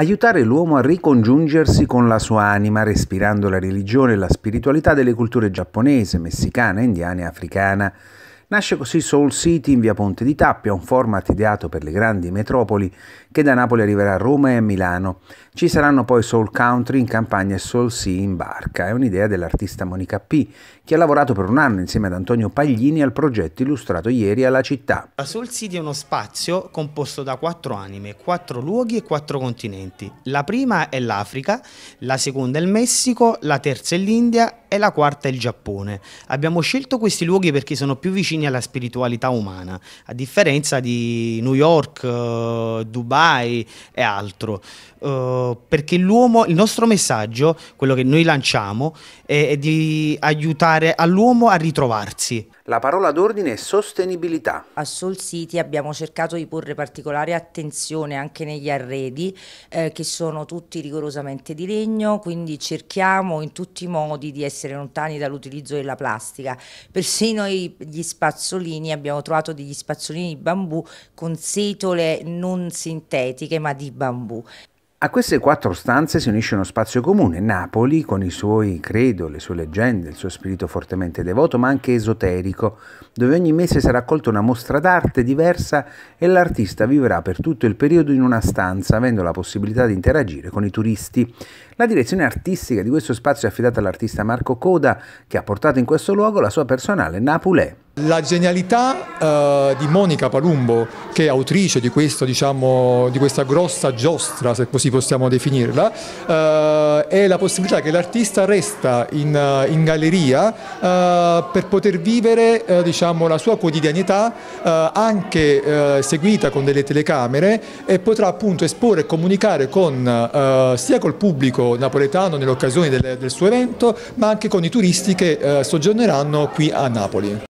aiutare l'uomo a ricongiungersi con la sua anima respirando la religione e la spiritualità delle culture giapponese, messicana, indiana e africana. Nasce così Soul City in via Ponte di Tappia, un format ideato per le grandi metropoli che da Napoli arriverà a Roma e a Milano. Ci saranno poi Soul Country in campagna e Soul Sea in barca. È un'idea dell'artista Monica P, che ha lavorato per un anno insieme ad Antonio Paglini al progetto illustrato ieri alla città. La Soul City è uno spazio composto da quattro anime, quattro luoghi e quattro continenti. La prima è l'Africa, la seconda è il Messico, la terza è l'India e la quarta è il Giappone. Abbiamo scelto questi luoghi perché sono più vicini vicini alla spiritualità umana, a differenza di New York, uh, Dubai e altro. Uh, perché l'uomo, il nostro messaggio, quello che noi lanciamo, è, è di aiutare all'uomo a ritrovarsi. La parola d'ordine è sostenibilità. A Soul City abbiamo cercato di porre particolare attenzione anche negli arredi eh, che sono tutti rigorosamente di legno, quindi cerchiamo in tutti i modi di essere lontani dall'utilizzo della plastica. Persino i, gli spazzolini, abbiamo trovato degli spazzolini di bambù con setole non sintetiche ma di bambù. A queste quattro stanze si unisce uno spazio comune, Napoli, con i suoi credo, le sue leggende, il suo spirito fortemente devoto ma anche esoterico, dove ogni mese sarà accolta una mostra d'arte diversa e l'artista vivrà per tutto il periodo in una stanza, avendo la possibilità di interagire con i turisti. La direzione artistica di questo spazio è affidata all'artista Marco Coda, che ha portato in questo luogo la sua personale Napulè. La genialità eh, di Monica Palumbo, che è autrice di, questo, diciamo, di, questa grossa giostra, se così possiamo definirla, eh, è la possibilità che l'artista resta in, eh, in galleria eh, per poter vivere eh, diciamo, la sua quotidianità eh, anche seguita con delle telecamere e potrà appunto esporre e comunicare con, sia col pubblico napoletano nell'occasione del, del, suo evento, ma anche con i turisti che soggiorneranno qui a Napoli.